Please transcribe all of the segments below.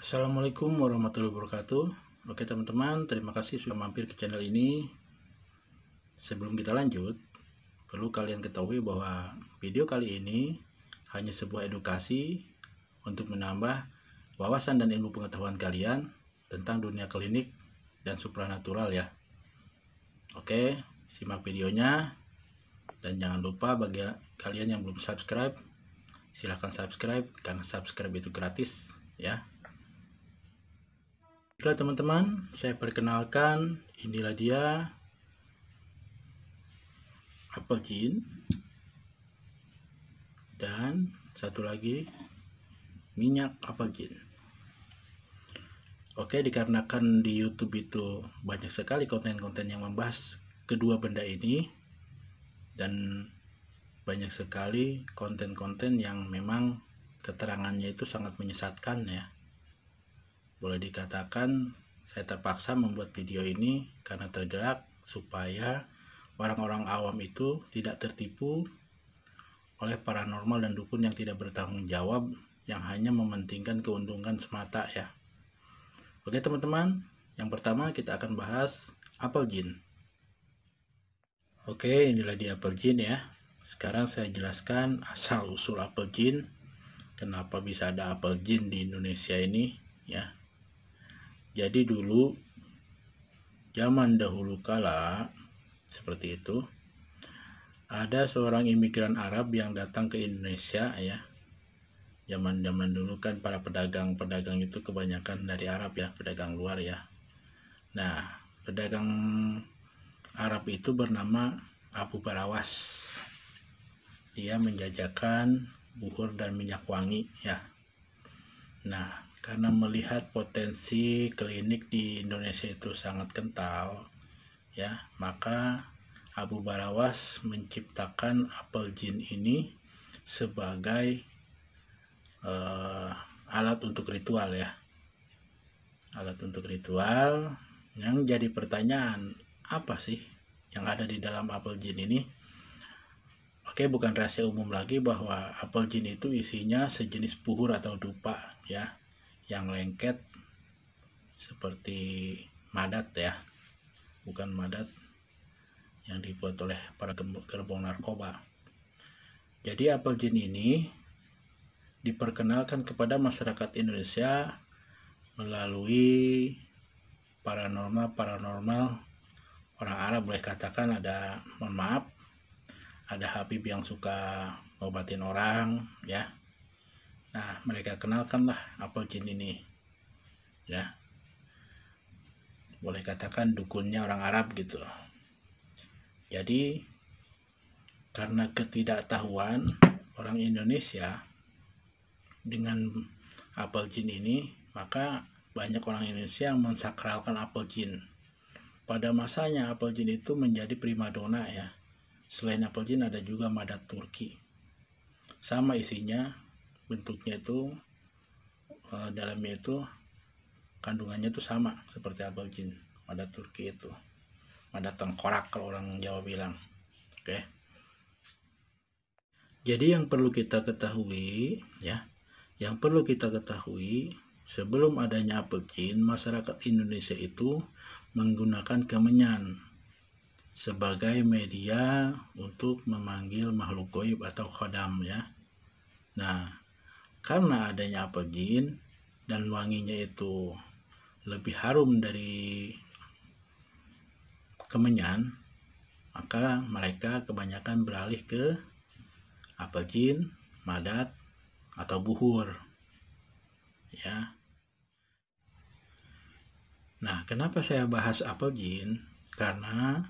Assalamualaikum warahmatullahi wabarakatuh Oke teman-teman, terima kasih sudah mampir ke channel ini Sebelum kita lanjut Perlu kalian ketahui bahwa video kali ini Hanya sebuah edukasi Untuk menambah wawasan dan ilmu pengetahuan kalian Tentang dunia klinik dan supranatural ya Oke, simak videonya dan jangan lupa bagi kalian yang belum subscribe silahkan subscribe karena subscribe itu gratis ya Baiklah teman-teman, saya perkenalkan inilah dia apple Jean dan satu lagi minyak apple Jean. Oke, dikarenakan di YouTube itu banyak sekali konten-konten yang membahas kedua benda ini dan banyak sekali konten-konten yang memang keterangannya itu sangat menyesatkan ya boleh dikatakan saya terpaksa membuat video ini karena tergerak supaya orang-orang awam itu tidak tertipu oleh paranormal dan dukun yang tidak bertanggung jawab yang hanya mementingkan keuntungan semata ya. Oke teman-teman, yang pertama kita akan bahas apel jin. Oke, inilah dia apel jin ya. Sekarang saya jelaskan asal usul apel jin, kenapa bisa ada apel jin di Indonesia ini ya. Jadi dulu zaman dahulu kala seperti itu ada seorang imigran Arab yang datang ke Indonesia ya. Zaman-zaman dulu kan para pedagang-pedagang itu kebanyakan dari Arab ya, pedagang luar ya. Nah, pedagang Arab itu bernama Abu Barawas. Dia menjajakan buhur dan minyak wangi ya. Nah, karena melihat potensi klinik di Indonesia itu sangat kental ya maka Abu Barawas menciptakan apel Jin ini sebagai uh, alat untuk ritual ya alat untuk ritual yang jadi pertanyaan apa sih yang ada di dalam apel Jin ini Oke, bukan rahasia umum lagi bahwa apel jin itu isinya sejenis puhur atau dupa ya yang lengket seperti madat ya bukan madat yang dibuat oleh para gerbong narkoba jadi apel jin ini diperkenalkan kepada masyarakat Indonesia melalui paranormal paranormal orang Arab boleh katakan ada mohon maaf ada Habib yang suka ngobatin orang ya Nah, mereka kenalkanlah apel jin ini. Ya. Boleh katakan dukunnya orang Arab gitu. Jadi karena ketidaktahuan orang Indonesia dengan apel jin ini, maka banyak orang Indonesia yang mensakralkan apel jin. Pada masanya apel jin itu menjadi primadona ya. Selain apel jin ada juga madat Turki. Sama isinya, bentuknya itu e, dalamnya itu kandungannya itu sama seperti abalgin pada Turki itu pada tengkorak kalau orang Jawa bilang oke jadi yang perlu kita ketahui ya yang perlu kita ketahui sebelum adanya abalgin masyarakat Indonesia itu menggunakan kemenyan sebagai media untuk memanggil makhluk goib atau khodam ya nah karena adanya apegin dan wanginya itu lebih harum dari kemenyan, maka mereka kebanyakan beralih ke apegin, madat, atau buhur. Ya. Nah, kenapa saya bahas apegin Karena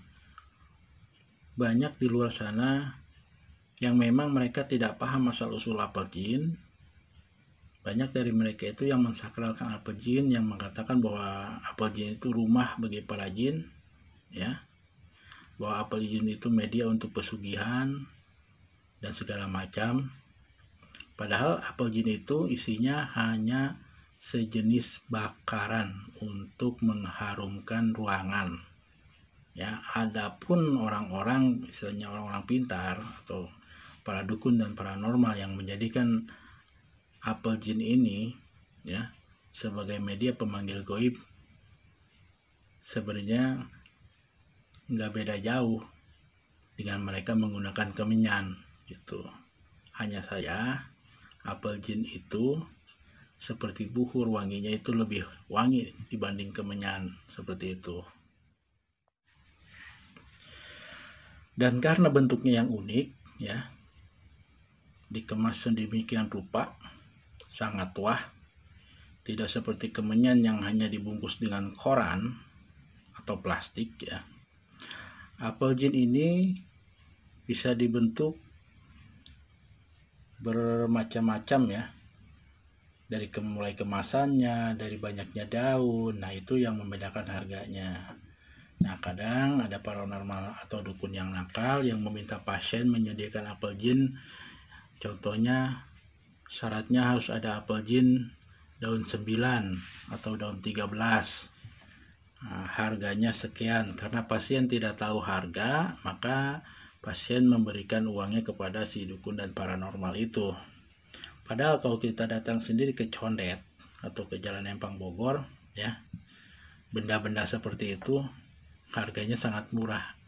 banyak di luar sana yang memang mereka tidak paham masalah usul apegin banyak dari mereka itu yang mensakralkan apel jin yang mengatakan bahwa apel jin itu rumah bagi para jin ya bahwa apel jin itu media untuk pesugihan dan segala macam padahal apel jin itu isinya hanya sejenis bakaran untuk mengharumkan ruangan ya adapun orang-orang misalnya orang-orang pintar atau para dukun dan paranormal yang menjadikan apel jin ini ya sebagai media pemanggil goib sebenarnya nggak beda jauh dengan mereka menggunakan kemenyan gitu hanya saya apel jin itu seperti buhur wanginya itu lebih wangi dibanding kemenyan seperti itu dan karena bentuknya yang unik ya dikemas sedemikian rupa sangat wah tidak seperti kemenyan yang hanya dibungkus dengan koran atau plastik ya apel jin ini bisa dibentuk bermacam-macam ya dari mulai kemasannya dari banyaknya daun nah itu yang membedakan harganya nah kadang ada paranormal atau dukun yang nakal yang meminta pasien menyediakan apel jin contohnya syaratnya harus ada apel jin daun 9 atau daun 13 nah, harganya sekian karena pasien tidak tahu harga maka pasien memberikan uangnya kepada si dukun dan paranormal itu padahal kalau kita datang sendiri ke Condet atau ke Jalan Empang Bogor ya benda-benda seperti itu harganya sangat murah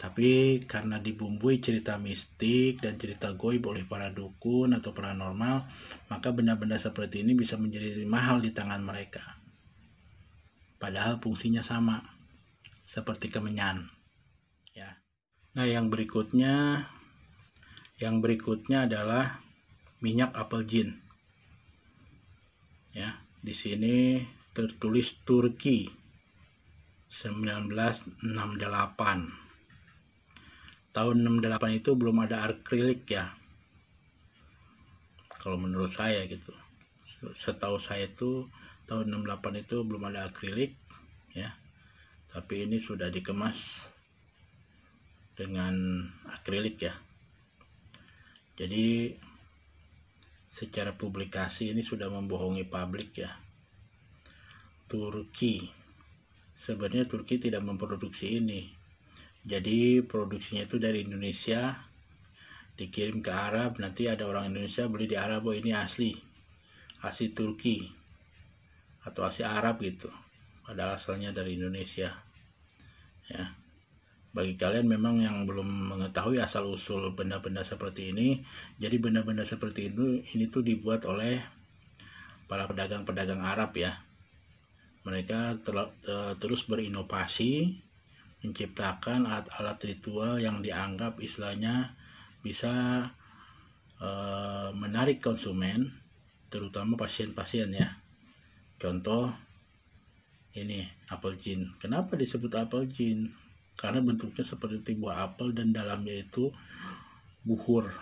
tapi karena dibumbui cerita mistik dan cerita goib oleh para dukun atau paranormal, maka benda-benda seperti ini bisa menjadi mahal di tangan mereka. Padahal fungsinya sama, seperti kemenyan. Ya. Nah, yang berikutnya yang berikutnya adalah minyak apel jin. Ya, di sini tertulis Turki 1968 tahun 68 itu belum ada akrilik ya kalau menurut saya gitu setahu saya itu tahun 68 itu belum ada akrilik ya tapi ini sudah dikemas dengan akrilik ya jadi secara publikasi ini sudah membohongi publik ya Turki sebenarnya Turki tidak memproduksi ini jadi produksinya itu dari Indonesia dikirim ke Arab nanti ada orang Indonesia beli di Arab oh ini asli asli Turki atau asli Arab gitu padahal asalnya dari Indonesia ya bagi kalian memang yang belum mengetahui asal-usul benda-benda seperti ini jadi benda-benda seperti itu ini tuh dibuat oleh para pedagang-pedagang Arab ya mereka eh, terus berinovasi menciptakan alat-alat ritual yang dianggap istilahnya bisa e, menarik konsumen terutama pasien-pasien ya contoh ini apel jin kenapa disebut apel jin karena bentuknya seperti buah apel dan dalamnya itu buhur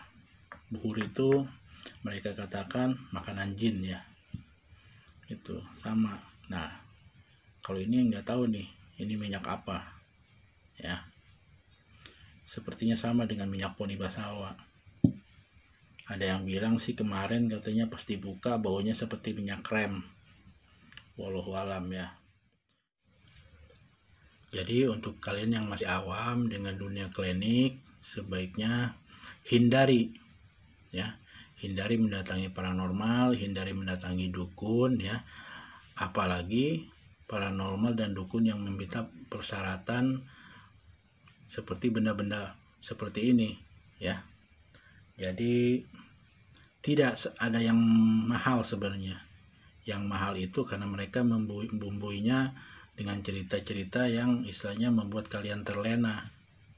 buhur itu mereka katakan makanan jin ya itu sama nah kalau ini nggak tahu nih ini minyak apa ya sepertinya sama dengan minyak poni basawa ada yang bilang sih kemarin katanya pas dibuka baunya seperti minyak krem walau walam ya jadi untuk kalian yang masih awam dengan dunia klinik sebaiknya hindari ya hindari mendatangi paranormal hindari mendatangi dukun ya apalagi paranormal dan dukun yang meminta persyaratan seperti benda-benda seperti ini ya jadi tidak ada yang mahal sebenarnya yang mahal itu karena mereka membumbuinya dengan cerita-cerita yang istilahnya membuat kalian terlena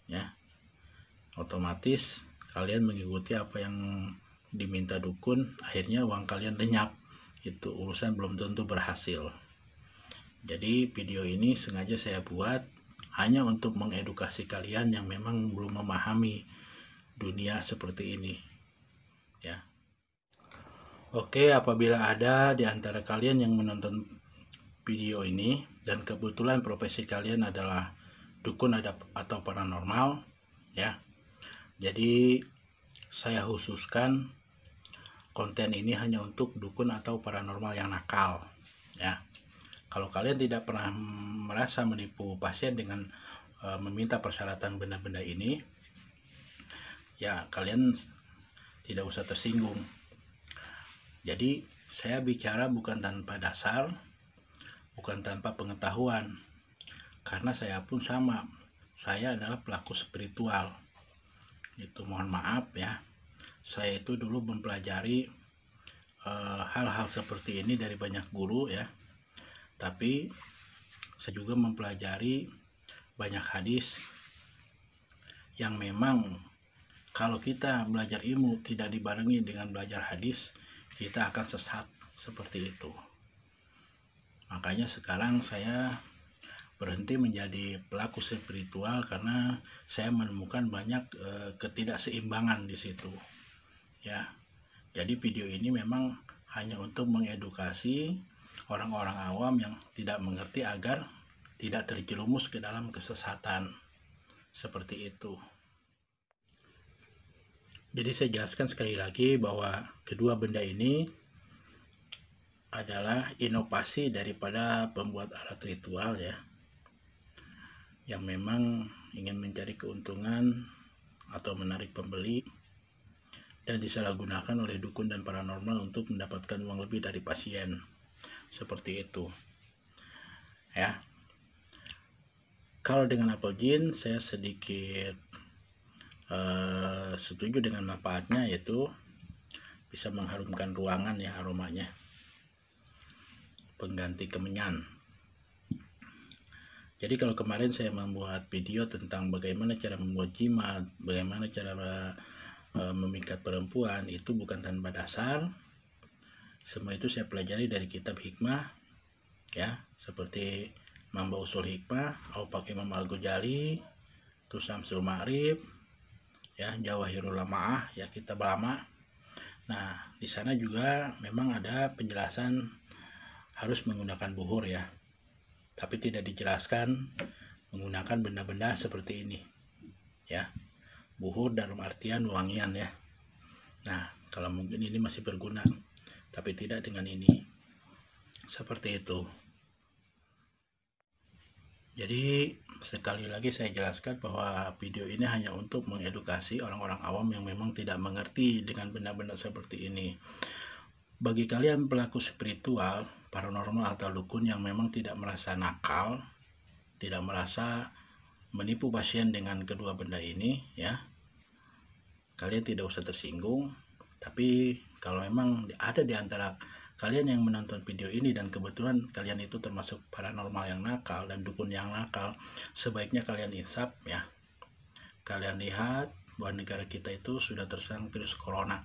ya otomatis kalian mengikuti apa yang diminta dukun akhirnya uang kalian lenyap itu urusan belum tentu berhasil jadi video ini sengaja saya buat hanya untuk mengedukasi kalian yang memang belum memahami dunia seperti ini ya Oke apabila ada di antara kalian yang menonton video ini dan kebetulan profesi kalian adalah dukun atau paranormal ya jadi saya khususkan konten ini hanya untuk dukun atau paranormal yang nakal ya kalau kalian tidak pernah merasa menipu pasien dengan e, meminta persyaratan benda-benda ini, ya kalian tidak usah tersinggung. Jadi saya bicara bukan tanpa dasar, bukan tanpa pengetahuan, karena saya pun sama. Saya adalah pelaku spiritual. Itu mohon maaf ya. Saya itu dulu mempelajari eh, hal-hal e, seperti ini dari banyak guru ya tapi saya juga mempelajari banyak hadis yang memang kalau kita belajar ilmu tidak dibarengi dengan belajar hadis kita akan sesat seperti itu makanya sekarang saya berhenti menjadi pelaku spiritual karena saya menemukan banyak e, ketidakseimbangan di situ ya jadi video ini memang hanya untuk mengedukasi orang-orang awam yang tidak mengerti agar tidak terjerumus ke dalam kesesatan seperti itu. Jadi saya jelaskan sekali lagi bahwa kedua benda ini adalah inovasi daripada pembuat alat ritual ya yang memang ingin mencari keuntungan atau menarik pembeli dan disalahgunakan oleh dukun dan paranormal untuk mendapatkan uang lebih dari pasien seperti itu ya kalau dengan gin saya sedikit uh, setuju dengan manfaatnya yaitu bisa mengharumkan ruangan ya aromanya pengganti kemenyan jadi kalau kemarin saya membuat video tentang bagaimana cara membuat jimat bagaimana cara eh, memikat perempuan itu bukan tanpa dasar semua itu saya pelajari dari kitab hikmah ya seperti Mamba Usul Hikmah, Au pakai mamba Al Ghazali, terus Samsul ma'rif ya Jawahirul Lamaah, ya kitab lama. Nah, di sana juga memang ada penjelasan harus menggunakan buhur ya. Tapi tidak dijelaskan menggunakan benda-benda seperti ini. Ya. Buhur dalam artian wangian ya. Nah, kalau mungkin ini masih berguna tapi tidak dengan ini seperti itu jadi sekali lagi saya jelaskan bahwa video ini hanya untuk mengedukasi orang-orang awam yang memang tidak mengerti dengan benda-benda seperti ini bagi kalian pelaku spiritual paranormal atau dukun yang memang tidak merasa nakal tidak merasa menipu pasien dengan kedua benda ini ya kalian tidak usah tersinggung tapi kalau memang ada di antara kalian yang menonton video ini dan kebetulan kalian itu termasuk paranormal yang nakal dan dukun yang nakal, sebaiknya kalian insap ya. Kalian lihat bahwa negara kita itu sudah terserang virus corona.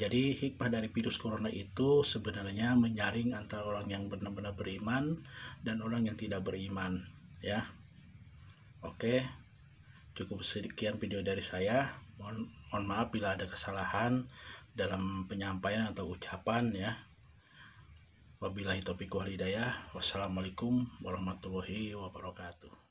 Jadi hikmah dari virus corona itu sebenarnya menyaring antara orang yang benar-benar beriman dan orang yang tidak beriman ya. Oke. Cukup sekian video dari saya. Mohon, mohon maaf bila ada kesalahan dalam penyampaian atau ucapan ya wabillahi taufiq wal hidayah wassalamualaikum warahmatullahi wabarakatuh